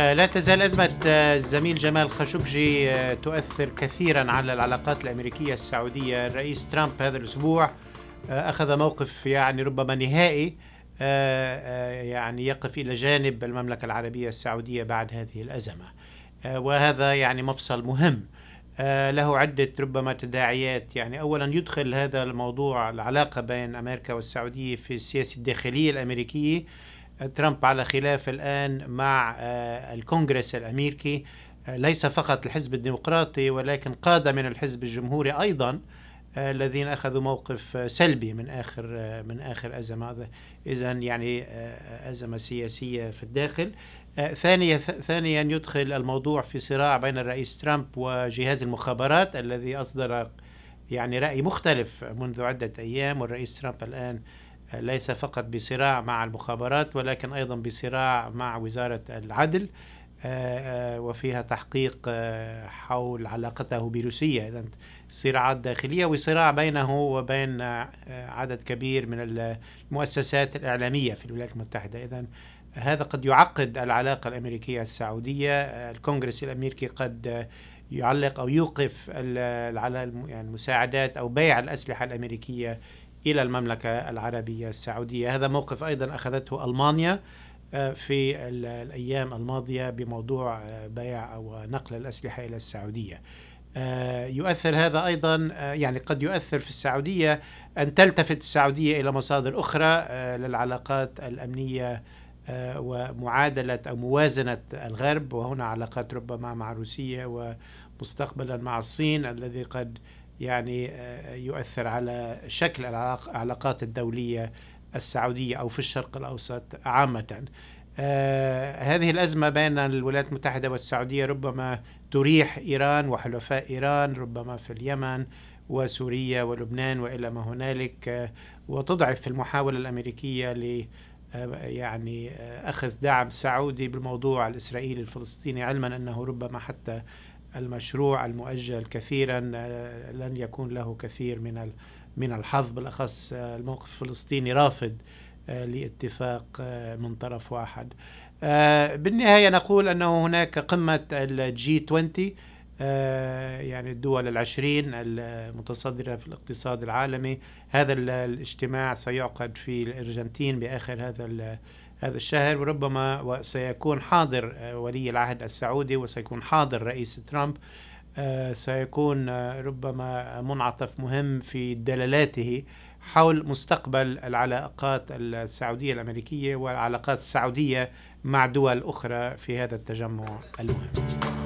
آه، لا تزال أزمة آه، الزميل جمال خاشقجي آه، تؤثر كثيرا على العلاقات الأمريكية السعودية الرئيس ترامب هذا الأسبوع أخذ موقف يعني ربما نهائي يعني يقف إلى جانب المملكة العربية السعودية بعد هذه الأزمة وهذا يعني مفصل مهم له عدة ربما تداعيات يعني أولا يدخل هذا الموضوع العلاقة بين أمريكا والسعودية في السياسة الداخلية الأمريكية ترامب على خلاف الآن مع آه، الكونغرس الأمريكي آه، ليس فقط الحزب الديمقراطي ولكن قادة من الحزب الجمهوري أيضا آه، الذين أخذوا موقف سلبي من آخر من آخر أزمة إذا يعني أزمة سياسية في الداخل ثانيا ثانيا يدخل الموضوع في صراع بين الرئيس ترامب وجهاز المخابرات الذي أصدر يعني رأي مختلف منذ عدة أيام والرئيس ترامب الآن ليس فقط بصراع مع المخابرات ولكن أيضا بصراع مع وزارة العدل آه، آه، وفيها تحقيق آه، حول علاقته بروسيا إذا صراعات داخلية وصراع بينه وبين عدد كبير من المؤسسات الإعلامية في الولايات المتحدة إذا هذا قد يعقد العلاقة الأمريكية السعودية الكونغرس الأمريكي قد يعلق أو يوقف على يعني المساعدات أو بيع الأسلحة الأمريكية الى المملكه العربيه السعوديه، هذا موقف ايضا اخذته المانيا آه، في الايام الماضيه بموضوع آه، بيع او نقل الاسلحه الى السعوديه. آه، يؤثر هذا ايضا يعني قد يؤثر في السعوديه ان تلتفت السعوديه الى مصادر اخرى للعلاقات الامنيه ومعادله او موازنه الغرب وهنا علاقات ربما مع روسيا ومستقبلا مع الصين الذي قد يعني آه، يؤثر على شكل العلاقات الدولية السعودية أو في الشرق الأوسط عامة آه، هذه الأزمة بين الولايات المتحدة والسعودية ربما تريح إيران وحلفاء إيران ربما في اليمن وسوريا ولبنان وإلى ما هنالك آه، وتضعف المحاولة الأمريكية ل يعني أخذ دعم سعودي بالموضوع الإسرائيلي الفلسطيني علما أنه ربما حتى المشروع المؤجل كثيرا آه، لن يكون له كثير من من الحظ بالاخص آه، الموقف الفلسطيني رافض آه، لاتفاق من طرف واحد بالنهايه نقول انه هناك قمه الجي 20 آه، يعني الدول العشرين المتصدرة في الاقتصاد العالمي هذا الاجتماع سيعقد في الأرجنتين بآخر هذا هذا الشهر وربما سيكون حاضر آه، ولي العهد السعودي وسيكون حاضر رئيس ترامب آه، سيكون ربما منعطف مهم في دلالاته حول مستقبل العلاقات السعودية الأمريكية والعلاقات السعودية مع دول أخرى في هذا التجمع المهم